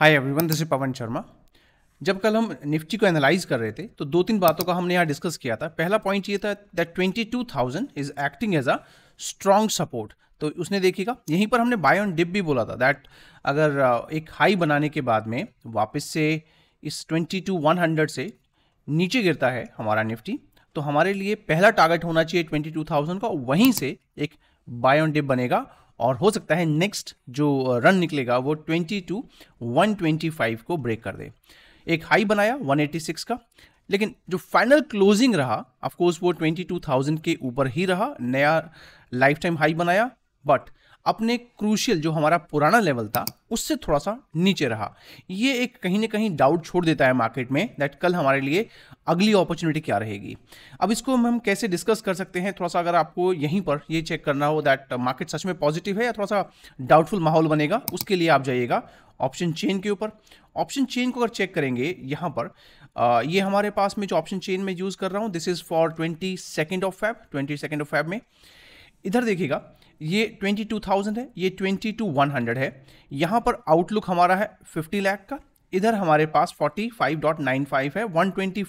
hi everyone this is Pawan Sharma जब कल हम निफ्टी को एनालाइज कर रहे थे तो दो तीन बातों का हमने यहाँ डिस्कस किया था पहला पॉइंट ये था that twenty two thousand is acting as a strong support तो उसने देखिएगा यहीं पर हमने बाय ऑन डिप भी बोला था दैट अगर uh, एक हाई बनाने के बाद में वापस से इस ट्वेंटी टू वन हंड्रेड से नीचे गिरता है हमारा निफ्टी तो हमारे लिए पहला टारगेट होना चाहिए ट्वेंटी टू थाउजेंड का वहीं से एक बाय ऑन डिप बनेगा और हो सकता है नेक्स्ट जो रन निकलेगा वो 22 टू 125 को ब्रेक कर दे एक हाई बनाया 186 का लेकिन जो फाइनल क्लोजिंग रहा ऑफकोर्स वो 22,000 के ऊपर ही रहा नया लाइफ टाइम हाई बनाया बट अपने क्रूशियल जो हमारा पुराना लेवल था उससे थोड़ा सा नीचे रहा ये एक कहीं ना कहीं डाउट छोड़ देता है मार्केट में दैट कल हमारे लिए अगली अपॉर्चुनिटी क्या रहेगी अब इसको हम कैसे डिस्कस कर सकते हैं थोड़ा सा अगर आपको यहीं पर ये चेक करना हो दैट मार्केट सच में पॉजिटिव है या थोड़ा सा डाउटफुल माहौल बनेगा उसके लिए आप जाइएगा ऑप्शन चेन के ऊपर ऑप्शन चेन को अगर चेक करेंगे यहाँ पर आ, ये हमारे पास में जो ऑप्शन चेन में यूज़ कर रहा हूँ this is for twenty second of Feb twenty second of Feb में इधर देखिएगा ये 22,000 है ये 22,100 है यहाँ पर आउटलुक हमारा है 50 लाख का इधर हमारे पास 45.95 है 124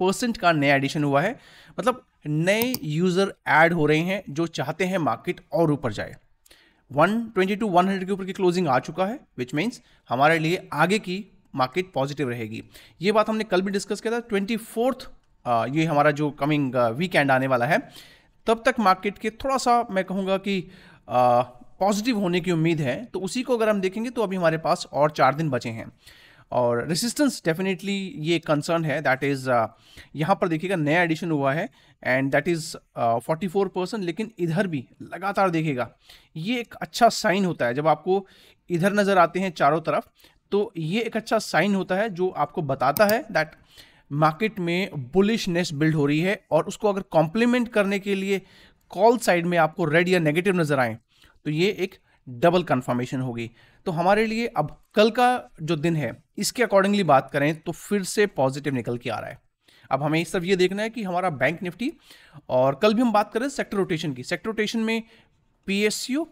परसेंट का नया एडिशन हुआ है मतलब नए यूज़र ऐड हो रहे हैं जो चाहते हैं मार्केट और ऊपर जाए 122 100 के ऊपर की क्लोजिंग आ चुका है विच मीन्स हमारे लिए आगे की मार्केट पॉजिटिव रहेगी ये बात हमने कल भी डिस्कस किया था ट्वेंटी फोर्थ ये हमारा जो कमिंग वीकेंड आने वाला है तब तक मार्केट के थोड़ा सा मैं कहूँगा कि पॉजिटिव होने की उम्मीद है तो उसी को अगर हम देखेंगे तो अभी हमारे पास और चार दिन बचे हैं और रेसिस्टेंस डेफिनेटली ये कंसर्न है दैट इज़ यहाँ पर देखिएगा नया एडिशन हुआ है and that is forty four percent लेकिन इधर भी लगातार देखेगा ये एक अच्छा साइन होता है जब आपको इधर नज़र आते हैं चारों तरफ तो ये एक अच्छा साइन होता है जो आपको बताता है दैट मार्केट में बुलिशनेस बिल्ड हो रही है और उसको अगर कॉम्प्लीमेंट करने के लिए कॉल साइड में आपको रेड या नेगेटिव नज़र आए तो ये एक डबल कन्फर्मेशन होगी तो हमारे लिए अब कल का जो दिन है इसके अकॉर्डिंगली बात करें तो फिर से पॉजिटिव निकल के आ रहा है अब हमें सिर्फ ये देखना है कि हमारा बैंक निफ्टी और कल भी हम बात करें सेक्टर रोटेशन की सेक्टर रोटेशन में P S U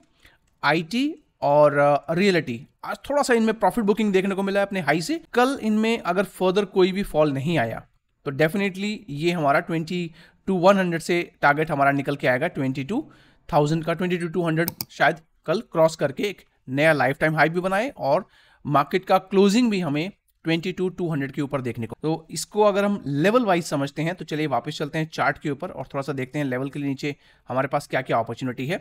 I T और रियलिटी uh, आज थोड़ा सा इनमें प्रॉफिट बुकिंग देखने को मिला है अपने हाई से कल इनमें अगर फर्दर कोई भी फॉल नहीं आया तो डेफिनेटली ये हमारा ट्वेंटी टू वन हंड्रेड से टारगेट हमारा निकल के आएगा ट्वेंटी टू थाउजेंड का ट्वेंटी टू टू हंड्रेड शायद कल क्रॉस करके एक नया लाइफ टाइम हाई भी बनाए और मार्केट का क्लोजिंग भी हमें ट्वेंटी टू टू हंड्रेड के ऊपर देखने को तो इसको अगर हम लेवल वाइज समझते हैं तो चलिए वापस चलते हैं चार्ट के ऊपर और थोड़ा सा देखते हैं लेवल के नीचे हमारे पास क्या क्या अपॉर्चुनिटी है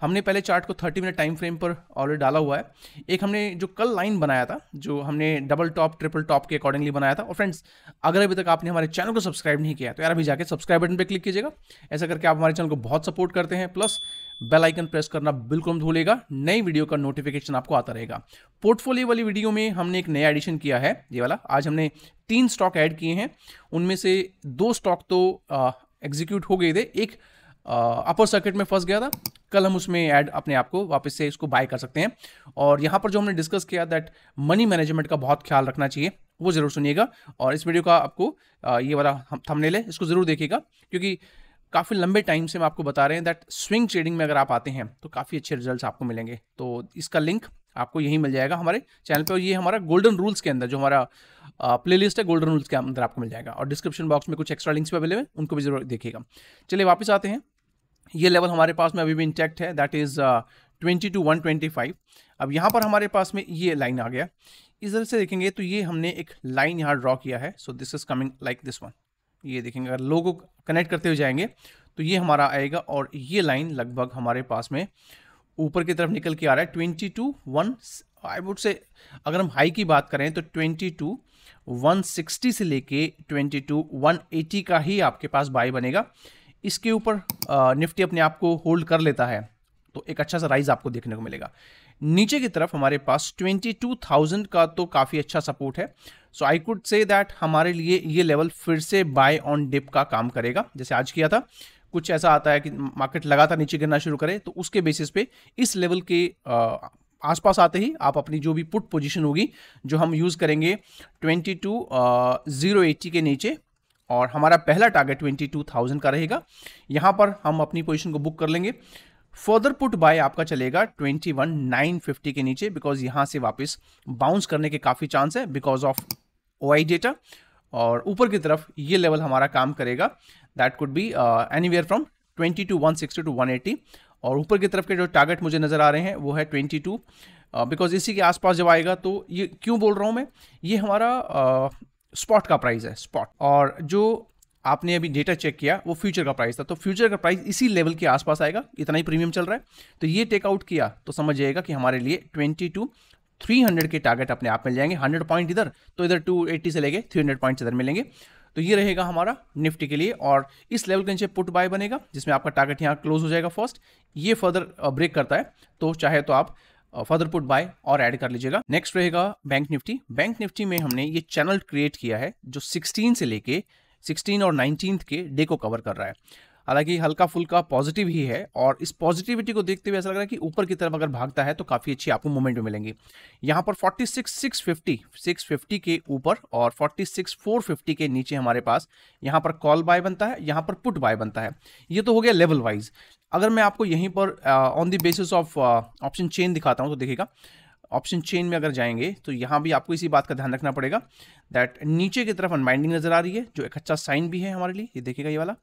हमने पहले चार्ट को 30 मिनट टाइम फ्रेम पर ऑलरेडी डाला हुआ है एक हमने जो कल लाइन बनाया था जो हमने डबल टॉप ट्रिपल टॉप के अकॉर्डिंगली बनाया था और फ्रेंड्स अगर अभी तक आपने हमारे चैनल को सब्सक्राइब नहीं किया तो यार अभी जाकर सब्सक्राइब बटन पर क्लिक कीजिएगा ऐसा करके आप हमारे चैनल को बहुत सपोर्ट करते हैं प्लस बेल आइकन प्रेस करना बिल्कुल मत भूलेगा नई वीडियो का नोटिफिकेशन आपको आता रहेगा पोर्टफोलियो वाली वीडियो में हमने एक नया एडिशन किया है ये वाला आज हमने तीन स्टॉक ऐड किए हैं उनमें से दो स्टॉक तो एग्जीक्यूट हो गए थे एक अपर सर्किट में फंस गया था कल हम उसमें ऐड अपने आप को वापस से इसको बाय कर सकते हैं और यहाँ पर जो हमने डिस्कस किया दैट मनी मैनेजमेंट का बहुत ख्याल रखना चाहिए वो ज़रूर सुनिएगा और इस वीडियो का आपको ये वाला थंबनेल है इसको ज़रूर देखिएगा क्योंकि काफ़ी लंबे टाइम से हम आपको बता रहे हैं दैट स्विंग ट्रेडिंग में अगर आप आते हैं तो काफ़ी अच्छे रिजल्ट्स आपको मिलेंगे तो इसका लिंक आपको यहीं मिल जाएगा हमारे चैनल पे और ये हमारा गोल्डन रूल्स के अंदर जो हमारा लिस्ट है गोल्डन रूल्स के अंदर आपको मिल जाएगा और डिस्क्रिप्शन बॉक्स में कुछ एक्स्ट्रा लिंक्स भी अवेलेबल उनको भी जरूर देखिएगा चलिए वापस आते हैं ये लेवल हमारे पास में अभी भी इंटैक्ट है that is twenty two one twenty five अब यहाँ पर हमारे पास में ये लाइन आ गया इस तरह से देखेंगे तो ये हमने एक लाइन यहाँ ड्रॉ किया है so this is coming like this one ये देखेंगे अगर लोगो कनेक्ट करते हुए जाएंगे तो ये हमारा आएगा और ये लाइन लगभग हमारे पास में ऊपर की तरफ निकल के आ रहा है twenty two one I would say अगर हम हाई की बात करें तो ट्वेंटी टू वन सिक्सटी से लेके ट्वेंटी टू वन एटी का ही आपके पास बाई बनेगा इसके ऊपर निफ्टी अपने आप को होल्ड कर लेता है तो एक अच्छा सा राइज आपको देखने को मिलेगा नीचे की तरफ हमारे पास ट्वेंटी टू थाउजेंड का तो काफ़ी अच्छा सपोर्ट है सो आई कुड से दैट हमारे लिए ये लेवल फिर से बाय ऑन डिप का काम करेगा जैसे आज किया था कुछ ऐसा आता है कि मार्केट लगातार नीचे गिरना शुरू करे तो उसके बेसिस पे इस लेवल के आसपास आते ही आप अपनी जो भी पुट पोजीशन होगी जो हम यूज़ करेंगे ट्वेंटी टू ज़ीरो एट्टी के नीचे और हमारा पहला टारगेट ट्वेंटी टू थाउजेंड का रहेगा यहाँ पर हम अपनी पोजीशन को बुक कर लेंगे फर्दर पुट बाय आपका चलेगा ट्वेंटी वन नाइन फिफ्टी के नीचे बिकॉज यहाँ से वापस बाउंस करने के काफ़ी चांस है because of O I data और ऊपर की तरफ ये लेवल हमारा काम करेगा that could be anywhere from twenty two one sixty to one eighty और ऊपर की तरफ के जो टारगेट मुझे नज़र आ रहे हैं वो है ट्वेंटी टू बिकॉज इसी के आसपास जब आएगा तो ये क्यों बोल रहा हूँ मैं ये हमारा स्पॉट uh, का प्राइस है स्पॉट और जो आपने अभी डेटा चेक किया वो फ्यूचर का प्राइस था तो फ्यूचर का प्राइस इसी लेवल के आसपास आएगा इतना ही प्रीमियम चल रहा है तो ये टेकआउट किया तो समझ जाएगा कि हमारे लिए ट्वेंटी टू थ्री हंड्रेड के टारगेट अपने आप मिल जाएंगे हंड्रेड पॉइंट इधर तो इधर टू एट्टी से लेके हंड्रेड पॉइंट इधर मिलेंगे तो ये रहेगा हमारा निफ्टी के लिए और इस लेवल के नीचे पुट बाय बनेगा जिसमें आपका टारगेट यहाँ क्लोज हो जाएगा फर्स्ट ये फर्दर ब्रेक uh, करता है तो चाहे तो आप फर्दर पुट बाय और ऐड कर लीजिएगा नेक्स्ट रहेगा बैंक निफ्टी बैंक निफ्टी में हमने ये चैनल क्रिएट किया है जो सिक्सटीन से लेके सिक्सटीन और नाइनटीन के डे को कवर कर रहा है हालांकि हल्का फुल्का पॉजिटिव ही है और इस पॉजिटिविटी को देखते हुए ऐसा लग रहा है कि ऊपर की तरफ अगर भागता है तो काफ़ी अच्छी आपको मूवमेंट मिलेंगी यहाँ पर 46,650 650 के ऊपर और 46,450 के नीचे हमारे पास यहाँ पर कॉल बाय बनता है यहाँ पर पुट बाय बनता है ये तो हो गया लेवल वाइज अगर मैं आपको यहीं पर on the basis of option chain दिखाता हूँ तो देखिएगा ऑप्शन चेन में अगर जाएंगे तो यहाँ भी आपको इसी बात का ध्यान रखना पड़ेगा दैट नीचे की तरफ अनबाइंडिंग नज़र आ रही है जो एक अच्छा साइन भी है हमारे लिए ये देखिएगा ये वाला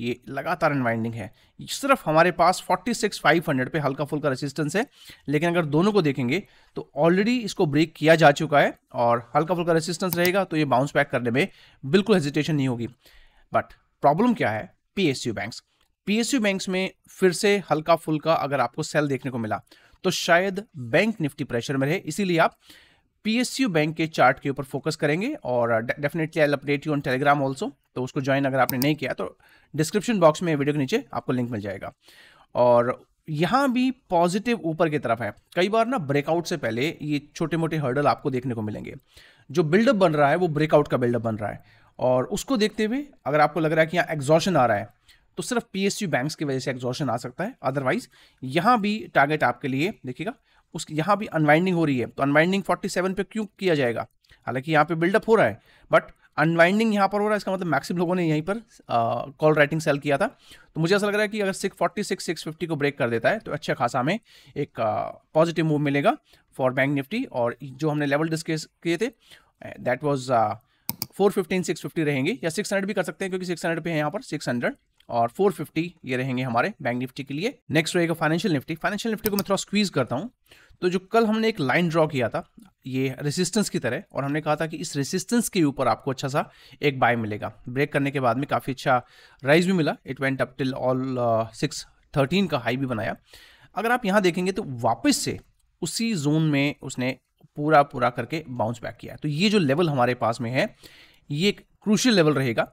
ये लगातार अनवाइंडिंग है सिर्फ हमारे पास 46,500 पे हल्का फुल्का रेसिस्टेंस है लेकिन अगर दोनों को देखेंगे तो ऑलरेडी इसको ब्रेक किया जा चुका है और हल्का फुल्का रेसिस्टेंस रहेगा तो ये बाउंस बैक करने में बिल्कुल हेजिटेशन नहीं होगी बट प्रॉब्लम क्या है P S U banks P S U banks में फिर से हल्का फुल्का अगर आपको सेल देखने को मिला तो शायद बैंक निफ्टी प्रेशर में रहे इसीलिए आप पीएसयू बैंक के चार्ट के ऊपर फोकस करेंगे और definitely I update you on Telegram also तो उसको ज्वाइन अगर आपने नहीं किया तो डिस्क्रिप्शन बॉक्स में वीडियो के नीचे आपको लिंक मिल जाएगा और यहाँ भी पॉजिटिव ऊपर की तरफ है कई बार ना ब्रेकआउट से पहले ये छोटे मोटे हर्डल आपको देखने को मिलेंगे जो बिल्डअप बन रहा है वो ब्रेकआउट का बिल्डअप बन रहा है और उसको देखते हुए अगर आपको लग रहा है कि यहाँ एग्जॉशन आ रहा है तो सिर्फ पीएसयू बैंक्स की वजह से एग्जॉशन आ सकता है अदरवाइज यहाँ भी टारगेट आपके लिए देखिएगा उस यहाँ भी अनवाइंडिंग हो रही है तो अनवाइंडिंग 47 पे क्यों किया जाएगा हालांकि यहाँ पे बिल्डअप हो रहा है बट अनवाइंडिंग यहाँ पर हो रहा है इसका मतलब मैक्सिम लोगों ने यहीं पर कॉल राइटिंग सेल किया था तो मुझे ऐसा लग रहा है कि अगर six forty six six fifty को ब्रेक कर देता है तो अच्छा खासा हमें एक पॉजिटिव मूव मिलेगा फॉर बैंक निफ्टी और जो हमने लेवल डिस्कस किए थे that was four fifteen six fifty रहेंगे या सिक्स हंड्रेड भी कर सकते हैं क्योंकि सिक्स हंड्रेड पे है यहाँ पर सिक्स हंड्रेड और 450 ये रहेंगे हमारे बैंक निफ्टी के लिए नेक्स्ट रहेगा फाइनेंशियल निफ्टी फाइनेंशियल निफ्टी को मैं थोड़ा स्क्वीज करता हूँ तो जो कल हमने एक लाइन ड्रॉ किया था ये रेसिस्टेंस की तरह और हमने कहा था कि इस रेसिस्टेंस के ऊपर आपको अच्छा सा एक बाय मिलेगा ब्रेक करने के बाद में काफ़ी अच्छा राइज भी मिला it went up till all six thirteen का हाई भी बनाया अगर आप यहाँ देखेंगे तो वापस से उसी जोन में उसने पूरा पूरा करके बाउंस बैक किया तो ये जो लेवल हमारे पास में है ये एक क्रूशियल लेवल रहेगा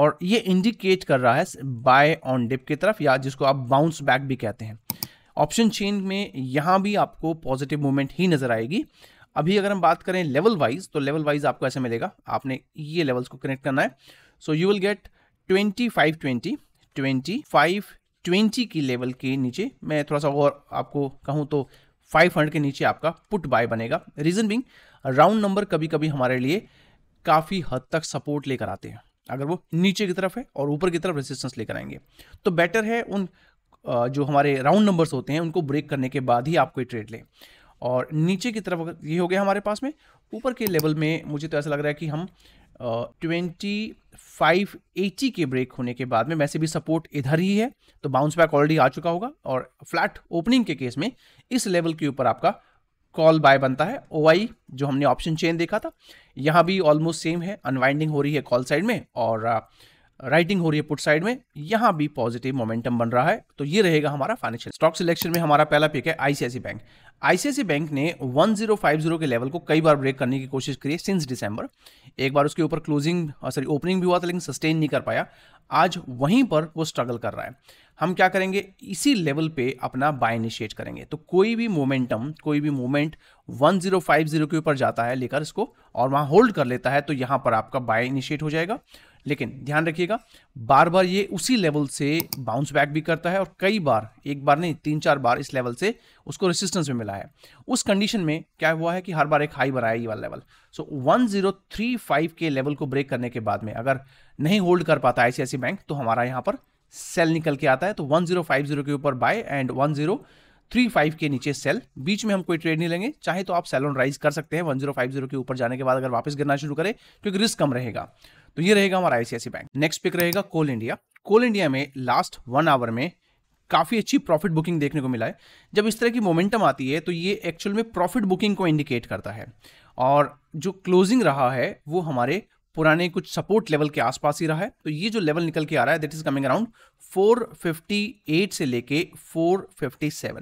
और ये इंडिकेट कर रहा है बाय ऑन डिप की तरफ या जिसको आप बाउंस बैक भी कहते हैं ऑप्शन चेन में यहाँ भी आपको पॉजिटिव मूवमेंट ही नज़र आएगी अभी अगर हम बात करें लेवल वाइज तो लेवल वाइज आपको ऐसे मिलेगा आपने ये लेवल्स को कनेक्ट करना है so you will get twenty five twenty twenty five twenty की लेवल के नीचे मैं थोड़ा सा और आपको कहूँ तो फाइव हंड्रेड के नीचे आपका पुट बाय बनेगा रीजन बिंग राउंड नंबर कभी कभी हमारे लिए काफ़ी हद तक सपोर्ट लेकर आते हैं अगर वो नीचे की तरफ है और ऊपर की तरफ रेजिस्टेंस लेकर आएंगे तो बेटर है उन जो हमारे राउंड नंबर्स होते हैं उनको ब्रेक करने के बाद ही आप कोई ट्रेड लें और नीचे की तरफ ये हो गया हमारे पास में ऊपर के लेवल में मुझे तो ऐसा लग रहा है कि हम ट्वेंटी फाइव एटी के ब्रेक होने के बाद में वैसे भी सपोर्ट इधर ही है तो बाउंस बैक ऑलरेडी आ चुका होगा और फ्लैट ओपनिंग के केस में इस लेवल के ऊपर आपका कॉल बाय बनता है ओ जो हमने ऑप्शन चेन देखा था यहाँ भी ऑलमोस्ट सेम है अनवाइंडिंग हो रही है कॉल साइड में और राइटिंग uh, हो रही है पुट साइड में यहाँ भी पॉजिटिव मोमेंटम बन रहा है तो ये रहेगा हमारा फाइनेंशियल स्टॉक सिलेक्शन में हमारा पहला पिक है आईसीआईसी बैंक आईसीआईसी बैंक ने 1050 के लेवल को कई बार ब्रेक करने की कोशिश करी है सिंस दिसंबर एक बार उसके ऊपर क्लोजिंग सॉरी ओपनिंग भी हुआ था लेकिन सस्टेन नहीं कर पाया आज वहीं पर वो स्ट्रगल कर रहा है हम क्या करेंगे इसी लेवल पे अपना बाय इनिशिएट करेंगे तो कोई भी मोमेंटम कोई भी मोमेंट 1050 के ऊपर जाता है लेकर इसको और वहां होल्ड कर लेता है तो यहां पर आपका बाय इनिशिएट हो जाएगा लेकिन ध्यान रखिएगा बार बार ये उसी लेवल से बाउंस बैक भी करता है और कई बार एक बार नहीं तीन चार बार इस लेवल से उसको रेसिस्टेंस में मिला है उस कंडीशन में क्या हुआ है कि हर बार एक हाई बनाया ये वाला level so one zero three five के लेवल को ब्रेक करने के बाद में अगर नहीं होल्ड कर पाता आई बैंक तो हमारा यहाँ पर सेल निकल के आता है तो वन जीरो फाइव जीरो के ऊपर buy and one zero three five के नीचे सेल बीच में हम कोई ट्रेड नहीं लेंगे चाहे तो आप सेल ऑन राइज कर सकते हैं वन जीरो फाइव जीरो के ऊपर जाने के बाद अगर वापस गिरना शुरू करें क्योंकि रिस्क कम रहेगा तो ये रहेगा हमारा आईसीआईसी बैंक नेक्स्ट पिक रहेगा कोल इंडिया कोल इंडिया में लास्ट वन आवर में काफ़ी अच्छी प्रॉफिट बुकिंग देखने को मिला है जब इस तरह की मोमेंटम आती है तो ये एक्चुअल में प्रॉफिट बुकिंग को इंडिकेट करता है और जो क्लोजिंग रहा है वो हमारे पुराने कुछ सपोर्ट लेवल के आसपास ही रहा है तो ये जो लेवल निकल के आ रहा है दैट इज कमिंग अराउंड 458 से लेके 457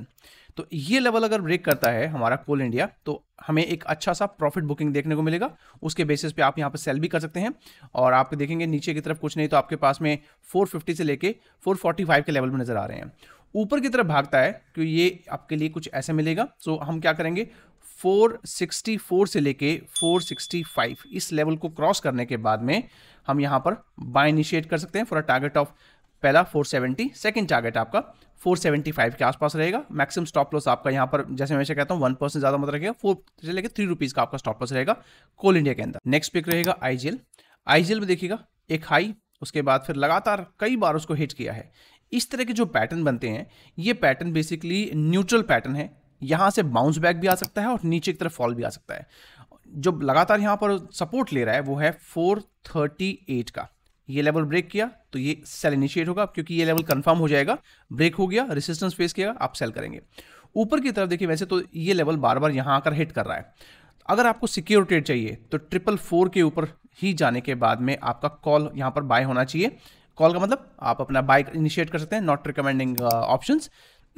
तो ये लेवल अगर ब्रेक करता है हमारा कोल इंडिया तो हमें एक अच्छा सा प्रॉफिट बुकिंग देखने को मिलेगा उसके बेसिस पे आप यहाँ पर सेल भी कर सकते हैं और आप देखेंगे नीचे की तरफ कुछ नहीं तो आपके पास में 450 से लेके 445 के लेवल में नज़र आ रहे हैं ऊपर की तरफ भागता है कि तो ये आपके लिए कुछ ऐसे मिलेगा सो हम क्या करेंगे 464 से लेके 465 इस लेवल को क्रॉस करने के बाद में हम यहाँ पर बाय इनिशिएट कर सकते हैं फॉर अ टारगेट ऑफ पहला 470 सेकंड टारगेट आपका 475 के आसपास रहेगा मैक्सिमम स्टॉप लॉस आपका यहाँ पर जैसे मैं कहता हूँ वन परसेंट ज्यादा मत रखेगा फोर से लेकर थ्री रुपीज का आपका स्टॉप लॉस रहेगा कोल इंडिया के अंदर नेक्स्ट पिक रहेगा आईजीएल आईजीएल में देखिएगा एक हाई उसके बाद फिर लगातार कई बार उसको हिट किया है इस तरह के जो पैटर्न बनते हैं ये पैटर्न बेसिकली न्यूट्रल पैटर्न है यहाँ से बाउंस बैक भी आ सकता है और नीचे की तरफ फॉल भी आ सकता है जो लगातार यहाँ पर सपोर्ट ले रहा है वो है 438 का ये लेवल ब्रेक किया तो ये सेल इनिशिएट होगा क्योंकि ये लेवल कंफर्म हो जाएगा ब्रेक हो गया रेसिस्टेंस फेस किया आप सेल करेंगे ऊपर की तरफ देखिए वैसे तो ये लेवल बार बार यहाँ आकर हिट कर रहा है अगर आपको सिक्योर ट्रेड चाहिए तो ट्रिपल फोर के ऊपर ही जाने के बाद में आपका कॉल यहाँ पर बाय होना चाहिए कॉल का मतलब आप अपना बाय इनिशिएट कर सकते हैं नॉट रिकमेंडिंग ऑप्शन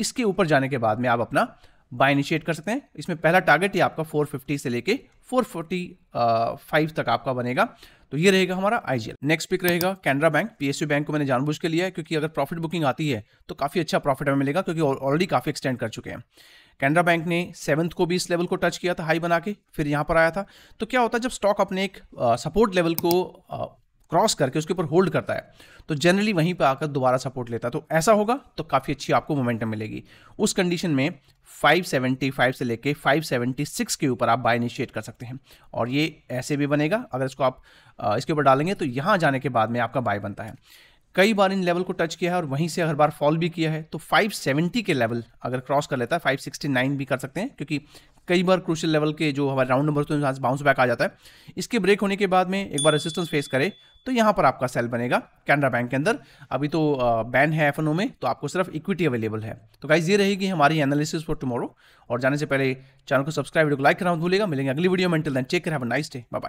इसके ऊपर जाने के बाद में आप अपना बाय इनिशिएट कर सकते हैं इसमें पहला टारगेट ही आपका 450 से लेके 445 uh, तक आपका बनेगा तो ये रहेगा हमारा आईजीएल नेक्स्ट पिक रहेगा कैनरा बैंक पीएसयू बैंक को मैंने जानबूझ के लिया है क्योंकि अगर प्रॉफिट बुकिंग आती है तो काफी अच्छा प्रॉफिट हमें मिलेगा क्योंकि ऑलरेडी काफी एक्सटेंड कर चुके हैं कैनरा बैंक ने सेवंथ को भी इस लेवल को टच किया था हाई बना के फिर यहाँ पर आया था तो क्या होता है जब स्टॉक अपने एक सपोर्ट लेवल को क्रॉस करके उसके ऊपर होल्ड करता है तो जनरली वहीं पर आकर दोबारा सपोर्ट लेता है तो ऐसा होगा तो काफ़ी अच्छी आपको मोमेंटम मिलेगी उस कंडीशन में 575 से लेके 576 के ऊपर आप बाय इनिशिएट कर सकते हैं और ये ऐसे भी बनेगा अगर इसको आप इसके ऊपर डालेंगे तो यहां जाने के बाद में आपका बाय बनता है कई बार इन लेवल को टच किया है और वहीं से हर बार फॉल भी किया है तो 570 के लेवल अगर क्रॉस कर लेता है 569 भी कर सकते हैं क्योंकि कई बार क्रूशल लेवल के जो हमारे राउंड नंबर बाउंस बैक आ जाता है इसके ब्रेक होने के बाद में एक बार रेसिस्टेंस फेस करे तो यहां पर आपका सेल बनेगा कैनरा बैंक के अंदर अभी तो बैन है एफ में तो आपको सिर्फ इक्विटी अवेलेबल है तो गाइज ये रहेगी हमारी एनालिसिस फॉर टुमारो और जाने से पहले चैनल को सब्सक्राइब वीडियो को लाइक करना भूलेगा मिलेंगे अगली वीडियो में टेल देन चेक कर नाइस डे बाय